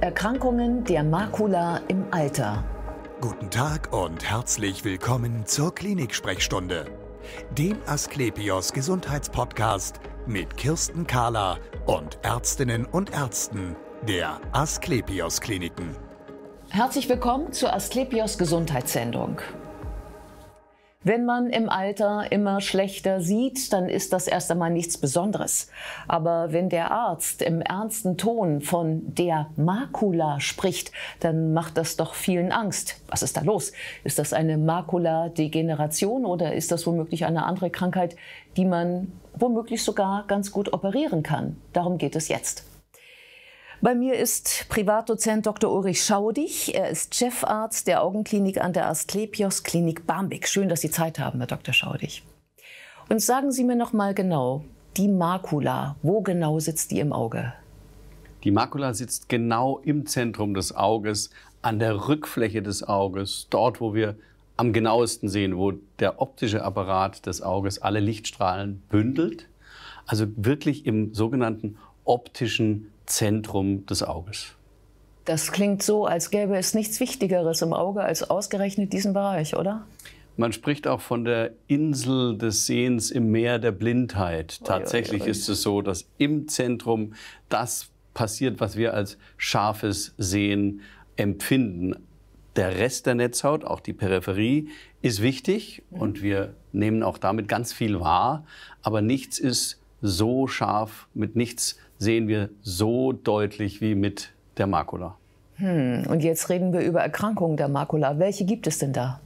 Erkrankungen der Makula im Alter. Guten Tag und herzlich willkommen zur Klinik-Sprechstunde, dem Asklepios Gesundheitspodcast mit Kirsten Kahler und Ärztinnen und Ärzten der Asklepios Kliniken. Herzlich willkommen zur Asklepios Gesundheitssendung. Wenn man im Alter immer schlechter sieht, dann ist das erst einmal nichts Besonderes. Aber wenn der Arzt im ernsten Ton von der Makula spricht, dann macht das doch vielen Angst. Was ist da los? Ist das eine Makuladegeneration oder ist das womöglich eine andere Krankheit, die man womöglich sogar ganz gut operieren kann? Darum geht es jetzt. Bei mir ist Privatdozent Dr. Ulrich Schaudig. Er ist Chefarzt der Augenklinik an der Asklepios Klinik Barmbek. Schön, dass Sie Zeit haben, Herr Dr. Schaudig. Und sagen Sie mir noch mal genau, die Makula, wo genau sitzt die im Auge? Die Makula sitzt genau im Zentrum des Auges, an der Rückfläche des Auges, dort, wo wir am genauesten sehen, wo der optische Apparat des Auges alle Lichtstrahlen bündelt. Also wirklich im sogenannten optischen Zentrum des Auges. Das klingt so, als gäbe es nichts Wichtigeres im Auge als ausgerechnet diesen Bereich, oder? Man spricht auch von der Insel des Sehens im Meer der Blindheit. Tatsächlich ist es so, dass im Zentrum das passiert, was wir als scharfes Sehen empfinden. Der Rest der Netzhaut, auch die Peripherie, ist wichtig mhm. und wir nehmen auch damit ganz viel wahr, aber nichts ist so scharf, mit nichts sehen wir so deutlich wie mit der Makula. Hm, und jetzt reden wir über Erkrankungen der Makula. Welche gibt es denn da?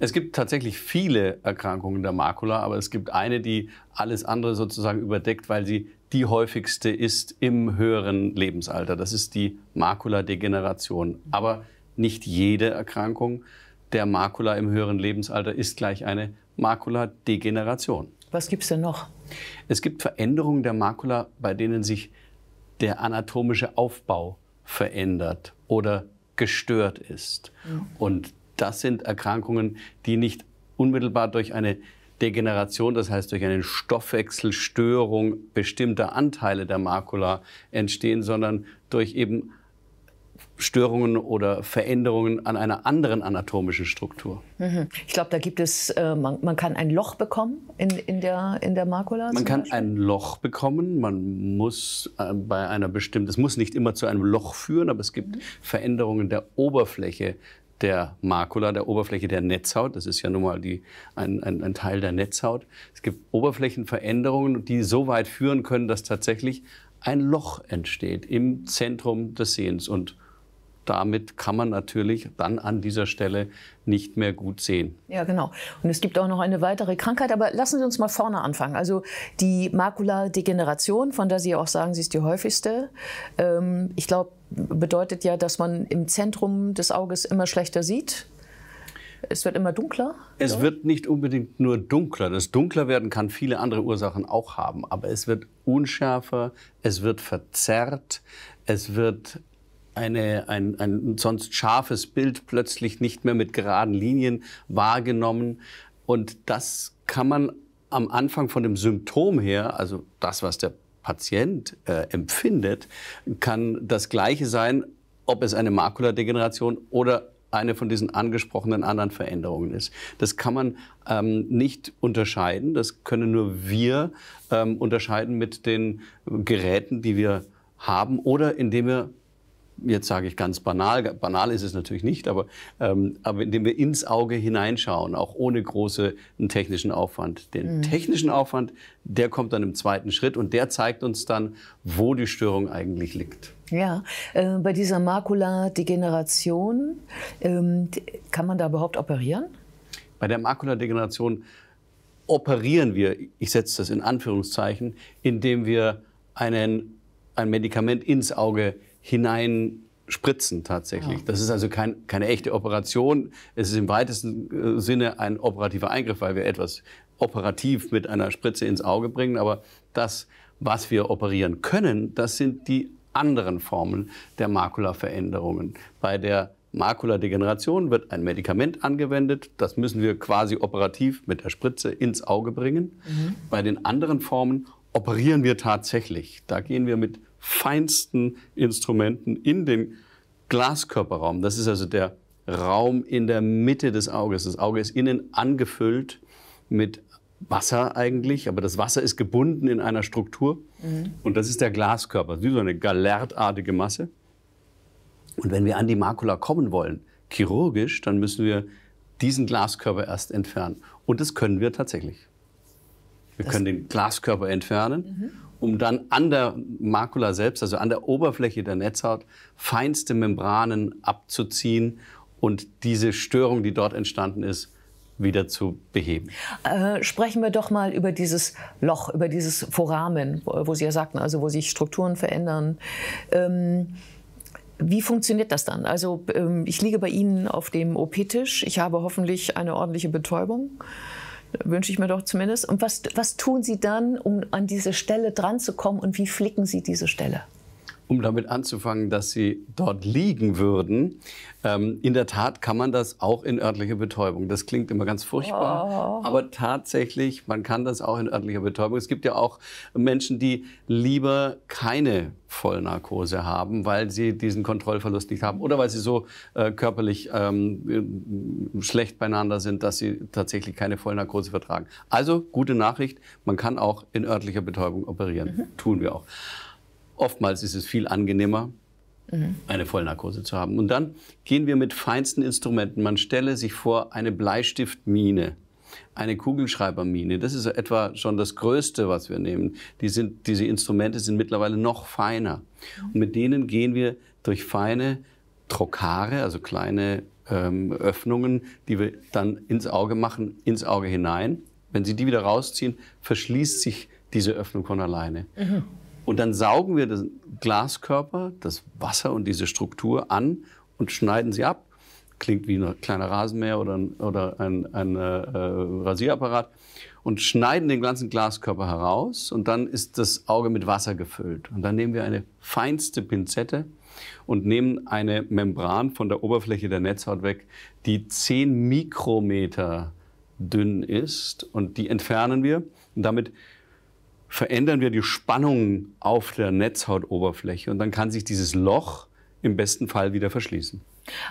Es gibt tatsächlich viele Erkrankungen der Makula, aber es gibt eine, die alles andere sozusagen überdeckt, weil sie die häufigste ist im höheren Lebensalter. Das ist die Makuladegeneration. Aber nicht jede Erkrankung der Makula im höheren Lebensalter ist gleich eine Makuladegeneration. Was gibt es denn noch? Es gibt Veränderungen der Makula, bei denen sich der anatomische Aufbau verändert oder gestört ist. Mhm. Und das sind Erkrankungen, die nicht unmittelbar durch eine Degeneration, das heißt durch eine Stoffwechselstörung bestimmter Anteile der Makula entstehen, sondern durch eben Störungen oder Veränderungen an einer anderen anatomischen Struktur. Mhm. Ich glaube, da gibt es, äh, man, man, kann ein Loch bekommen in, in, der, in der Makula. Man kann Beispiel. ein Loch bekommen, man muss äh, bei einer bestimmten, es muss nicht immer zu einem Loch führen, aber es gibt mhm. Veränderungen der Oberfläche der Makula, der Oberfläche der Netzhaut. Das ist ja nun mal die, ein, ein, ein, Teil der Netzhaut. Es gibt Oberflächenveränderungen, die so weit führen können, dass tatsächlich ein Loch entsteht im Zentrum des Sehens. Und damit kann man natürlich dann an dieser Stelle nicht mehr gut sehen. Ja, genau. Und es gibt auch noch eine weitere Krankheit, aber lassen Sie uns mal vorne anfangen. Also die Makuladegeneration, von der Sie auch sagen, sie ist die häufigste. Ähm, ich glaube, bedeutet ja, dass man im Zentrum des Auges immer schlechter sieht. Es wird immer dunkler? Es wird nicht unbedingt nur dunkler. Das Dunklerwerden kann viele andere Ursachen auch haben. Aber es wird unschärfer, es wird verzerrt, es wird eine, ein, ein sonst scharfes Bild plötzlich nicht mehr mit geraden Linien wahrgenommen. Und das kann man am Anfang von dem Symptom her, also das, was der Patient äh, empfindet, kann das gleiche sein, ob es eine Makuladegeneration oder eine von diesen angesprochenen anderen Veränderungen ist. Das kann man ähm, nicht unterscheiden. Das können nur wir ähm, unterscheiden mit den Geräten, die wir haben oder indem wir jetzt sage ich ganz banal, banal ist es natürlich nicht, aber, ähm, aber indem wir ins Auge hineinschauen, auch ohne großen technischen Aufwand. Den mhm. technischen Aufwand, der kommt dann im zweiten Schritt und der zeigt uns dann, wo die Störung eigentlich liegt. Ja, äh, bei dieser Makuladegeneration, ähm, kann man da überhaupt operieren? Bei der Makuladegeneration operieren wir, ich setze das in Anführungszeichen, indem wir einen, ein Medikament ins Auge hinein spritzen tatsächlich. Ja. Das ist also kein, keine echte Operation. Es ist im weitesten äh, Sinne ein operativer Eingriff, weil wir etwas operativ mit einer Spritze ins Auge bringen. Aber das, was wir operieren können, das sind die anderen Formen der Makulaveränderungen. Bei der Makuladegeneration wird ein Medikament angewendet. Das müssen wir quasi operativ mit der Spritze ins Auge bringen. Mhm. Bei den anderen Formen operieren wir tatsächlich. Da gehen wir mit feinsten Instrumenten in den Glaskörperraum. Das ist also der Raum in der Mitte des Auges. Das Auge ist innen angefüllt mit Wasser eigentlich, aber das Wasser ist gebunden in einer Struktur mhm. und das ist der Glaskörper, wie so eine galertartige Masse. Und wenn wir an die Makula kommen wollen, chirurgisch, dann müssen wir diesen Glaskörper erst entfernen. Und das können wir tatsächlich. Wir das können den Glaskörper entfernen mhm um dann an der Makula selbst, also an der Oberfläche der Netzhaut, feinste Membranen abzuziehen und diese Störung, die dort entstanden ist, wieder zu beheben. Äh, sprechen wir doch mal über dieses Loch, über dieses Foramen, wo, wo Sie ja sagten, also wo sich Strukturen verändern. Ähm wie funktioniert das dann? Also ähm, ich liege bei Ihnen auf dem OP-Tisch. Ich habe hoffentlich eine ordentliche Betäubung. Wünsche ich mir doch zumindest. Und was, was tun Sie dann, um an diese Stelle dran zu kommen und wie flicken Sie diese Stelle? um damit anzufangen, dass sie dort liegen würden. Ähm, in der Tat kann man das auch in örtlicher Betäubung. Das klingt immer ganz furchtbar, oh. aber tatsächlich, man kann das auch in örtlicher Betäubung. Es gibt ja auch Menschen, die lieber keine Vollnarkose haben, weil sie diesen Kontrollverlust nicht haben oder weil sie so äh, körperlich ähm, schlecht beieinander sind, dass sie tatsächlich keine Vollnarkose vertragen. Also gute Nachricht, man kann auch in örtlicher Betäubung operieren. Mhm. Tun wir auch. Oftmals ist es viel angenehmer, mhm. eine Vollnarkose zu haben. Und dann gehen wir mit feinsten Instrumenten. Man stelle sich vor, eine Bleistiftmine, eine Kugelschreibermine. Das ist etwa schon das Größte, was wir nehmen. Die sind, diese Instrumente sind mittlerweile noch feiner. Und mit denen gehen wir durch feine Trokare, also kleine ähm, Öffnungen, die wir dann ins Auge machen, ins Auge hinein. Wenn Sie die wieder rausziehen, verschließt sich diese Öffnung von alleine. Mhm. Und dann saugen wir den Glaskörper, das Wasser und diese Struktur an und schneiden sie ab. Klingt wie ein kleiner Rasenmäher oder ein, oder ein, ein äh, äh, Rasierapparat. Und schneiden den ganzen Glaskörper heraus und dann ist das Auge mit Wasser gefüllt. Und dann nehmen wir eine feinste Pinzette und nehmen eine Membran von der Oberfläche der Netzhaut weg, die 10 Mikrometer dünn ist und die entfernen wir. Und damit verändern wir die Spannung auf der Netzhautoberfläche und dann kann sich dieses Loch im besten Fall wieder verschließen.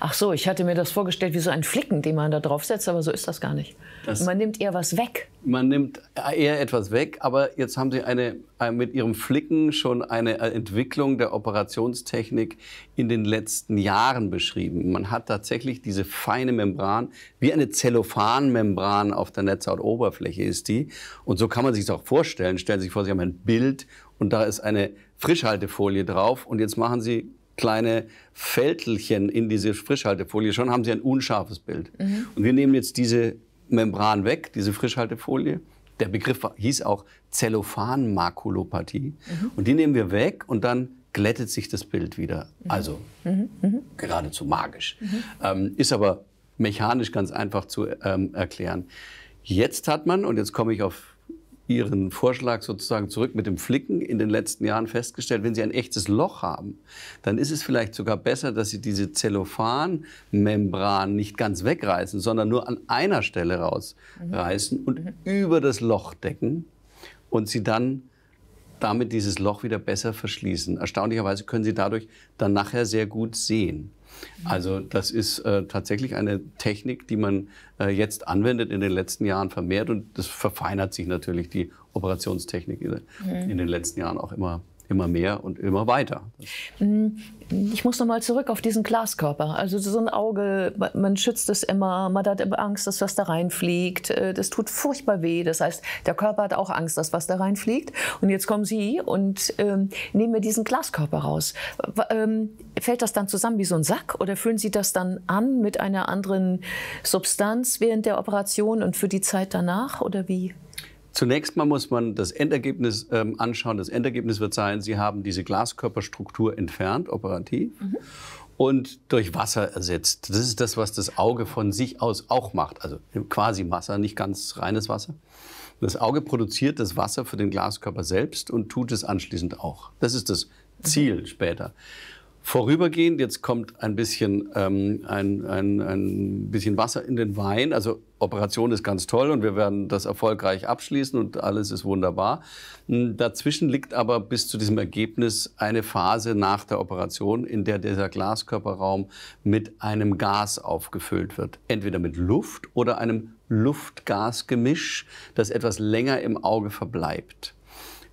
Ach so, ich hatte mir das vorgestellt wie so ein Flicken, den man da draufsetzt, aber so ist das gar nicht. Das man nimmt eher was weg. Man nimmt eher etwas weg, aber jetzt haben Sie eine, äh, mit Ihrem Flicken schon eine äh, Entwicklung der Operationstechnik in den letzten Jahren beschrieben. Man hat tatsächlich diese feine Membran, wie eine Zellophanmembran auf der Netzhautoberfläche ist die. Und so kann man sich das auch vorstellen. Stellen Sie sich vor, Sie haben ein Bild und da ist eine Frischhaltefolie drauf und jetzt machen Sie kleine Fältelchen in diese Frischhaltefolie, schon haben Sie ein unscharfes Bild. Mhm. Und wir nehmen jetzt diese Membran weg, diese Frischhaltefolie. Der Begriff hieß auch Zellophan-Makulopathie. Mhm. Und die nehmen wir weg und dann glättet sich das Bild wieder. Mhm. Also mhm. Mhm. geradezu magisch. Mhm. Ähm, ist aber mechanisch ganz einfach zu ähm, erklären. Jetzt hat man, und jetzt komme ich auf Ihren Vorschlag sozusagen zurück mit dem Flicken in den letzten Jahren festgestellt, wenn Sie ein echtes Loch haben, dann ist es vielleicht sogar besser, dass Sie diese Zellophan-Membran nicht ganz wegreißen, sondern nur an einer Stelle rausreißen mhm. und mhm. über das Loch decken und Sie dann damit dieses Loch wieder besser verschließen. Erstaunlicherweise können Sie dadurch dann nachher sehr gut sehen. Also das ist äh, tatsächlich eine Technik, die man äh, jetzt anwendet, in den letzten Jahren vermehrt und das verfeinert sich natürlich die Operationstechnik in, mhm. in den letzten Jahren auch immer immer mehr und immer weiter. Mm, ich muss nochmal zurück auf diesen Glaskörper. Also so ein Auge, man schützt es immer, man hat immer Angst, dass was da reinfliegt. Äh, das tut furchtbar weh. Das heißt, der Körper hat auch Angst, dass was da reinfliegt. Und jetzt kommen Sie und ähm, nehmen mir diesen Glaskörper raus. Ähm, fällt das dann zusammen wie so ein Sack oder füllen Sie das dann an mit einer anderen Substanz während der Operation und für die Zeit danach oder wie? Zunächst mal muss man das Endergebnis ähm, anschauen. Das Endergebnis wird sein, Sie haben diese Glaskörperstruktur entfernt, operativ. Mhm und durch Wasser ersetzt. Das ist das, was das Auge von sich aus auch macht. Also quasi Wasser, nicht ganz reines Wasser. Das Auge produziert das Wasser für den Glaskörper selbst und tut es anschließend auch. Das ist das mhm. Ziel später vorübergehend. Jetzt kommt ein bisschen, ähm, ein, ein, ein bisschen Wasser in den Wein. Also Operation ist ganz toll und wir werden das erfolgreich abschließen und alles ist wunderbar. Hm, dazwischen liegt aber bis zu diesem Ergebnis eine Phase nach der Operation, in der dieser Glaskörperraum mit einem Gas aufgefüllt wird. Entweder mit Luft oder einem Luftgasgemisch, das etwas länger im Auge verbleibt.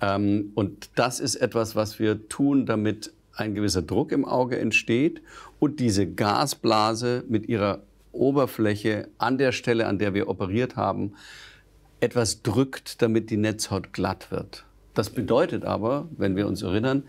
Ähm, und das ist etwas, was wir tun, damit ein gewisser Druck im Auge entsteht und diese Gasblase mit ihrer Oberfläche an der Stelle, an der wir operiert haben, etwas drückt, damit die Netzhaut glatt wird. Das bedeutet aber, wenn wir uns erinnern,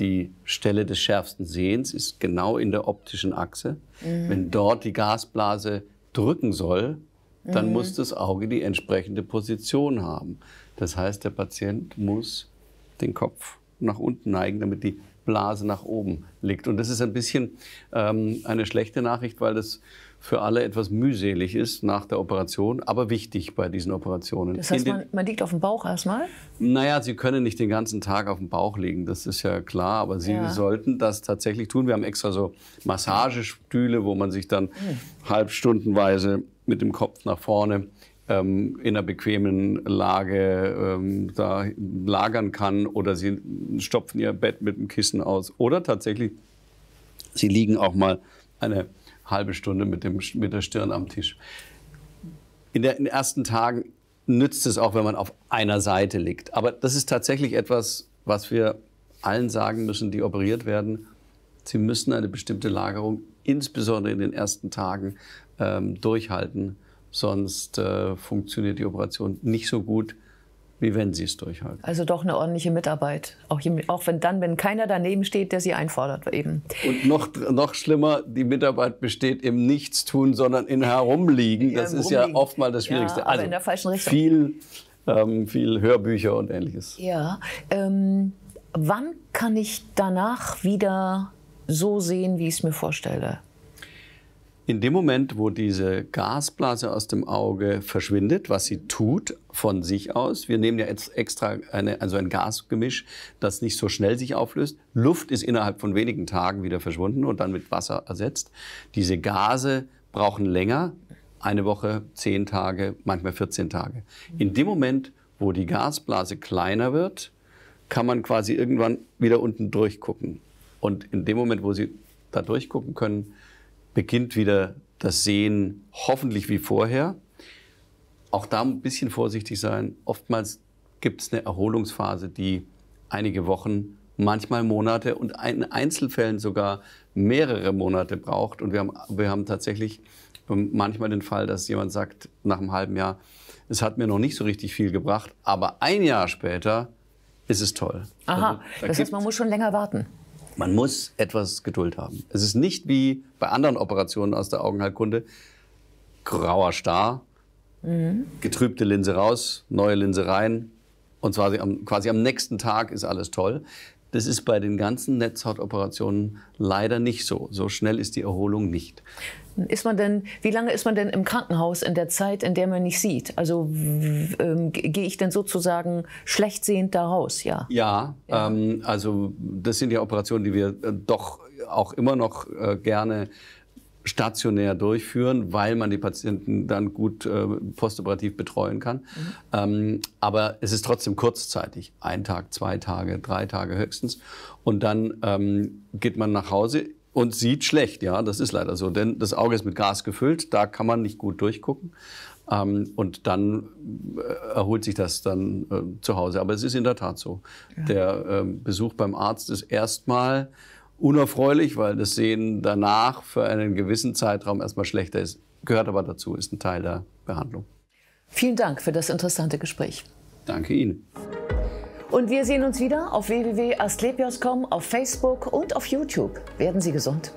die Stelle des schärfsten Sehens ist genau in der optischen Achse. Mhm. Wenn dort die Gasblase drücken soll, dann mhm. muss das Auge die entsprechende Position haben. Das heißt, der Patient muss den Kopf nach unten neigen, damit die Blase nach oben liegt. Und das ist ein bisschen ähm, eine schlechte Nachricht, weil das für alle etwas mühselig ist nach der Operation, aber wichtig bei diesen Operationen. Das heißt, man, man, liegt auf dem Bauch erstmal? Naja, Sie können nicht den ganzen Tag auf dem Bauch liegen, das ist ja klar, aber Sie ja. sollten das tatsächlich tun. Wir haben extra so Massagestühle, wo man sich dann mhm. halbstundenweise mit dem Kopf nach vorne ähm, in einer bequemen Lage ähm, da lagern kann oder sie stopfen ihr Bett mit dem Kissen aus oder tatsächlich, sie liegen auch mal eine halbe Stunde mit, dem, mit der Stirn am Tisch. In, der, in den ersten Tagen nützt es auch, wenn man auf einer Seite liegt. Aber das ist tatsächlich etwas, was wir allen sagen müssen, die operiert werden. Sie müssen eine bestimmte Lagerung, insbesondere in den ersten Tagen, ähm, durchhalten. Sonst äh, funktioniert die Operation nicht so gut, wie wenn sie es durchhalten. Also doch eine ordentliche Mitarbeit. Auch, auch, wenn dann, wenn keiner daneben steht, der sie einfordert eben. Und noch, noch schlimmer, die Mitarbeit besteht im Nichtstun, sondern in Herumliegen. Das ja, ist Rumliegen. ja mal das Schwierigste. Ja, also in der falschen Richtung. Viel, ähm, viel Hörbücher und ähnliches. Ja. Ähm, wann kann ich danach wieder so sehen, wie ich es mir vorstelle? In dem Moment, wo diese Gasblase aus dem Auge verschwindet, was sie tut von sich aus, wir nehmen ja jetzt extra eine, also ein Gasgemisch, das nicht so schnell sich auflöst. Luft ist innerhalb von wenigen Tagen wieder verschwunden und dann mit Wasser ersetzt. Diese Gase brauchen länger, eine Woche, zehn Tage, manchmal 14 Tage. In dem Moment, wo die Gasblase kleiner wird, kann man quasi irgendwann wieder unten durchgucken. Und in dem Moment, wo Sie da durchgucken können, beginnt wieder das Sehen hoffentlich wie vorher. Auch da ein bisschen vorsichtig sein. Oftmals gibt es eine Erholungsphase, die einige Wochen, manchmal Monate und in Einzelfällen sogar mehrere Monate braucht. Und wir haben, wir haben tatsächlich manchmal den Fall, dass jemand sagt nach einem halben Jahr, es hat mir noch nicht so richtig viel gebracht, aber ein Jahr später ist es toll. Aha, also, da das heißt, man muss schon länger warten. Man muss etwas Geduld haben. Es ist nicht wie bei anderen Operationen aus der Augenheilkunde. Grauer Star, mhm. getrübte Linse raus, neue Linse rein. Und zwar quasi am nächsten Tag ist alles toll. Das ist bei den ganzen Netzhautoperationen leider nicht so. So schnell ist die Erholung nicht. Ist man denn, wie lange ist man denn im Krankenhaus in der Zeit, in der man nicht sieht? Also ähm, gehe ich denn sozusagen schlecht sehend da raus? Ja, ja, ja. Ähm, also das sind ja Operationen, die wir äh, doch auch immer noch äh, gerne stationär durchführen, weil man die Patienten dann gut äh, postoperativ betreuen kann. Mhm. Ähm, aber es ist trotzdem kurzzeitig, ein Tag, zwei Tage, drei Tage höchstens. Und dann ähm, geht man nach Hause und sieht schlecht, ja, das ist leider so, denn das Auge ist mit Gas gefüllt, da kann man nicht gut durchgucken. Ähm, und dann äh, erholt sich das dann äh, zu Hause. Aber es ist in der Tat so. Ja. Der äh, Besuch beim Arzt ist erstmal unerfreulich, weil das Sehen danach für einen gewissen Zeitraum erstmal schlechter ist. Gehört aber dazu, ist ein Teil der Behandlung. Vielen Dank für das interessante Gespräch. Danke Ihnen. Und wir sehen uns wieder auf www.asklepios.com, auf Facebook und auf YouTube. Werden Sie gesund.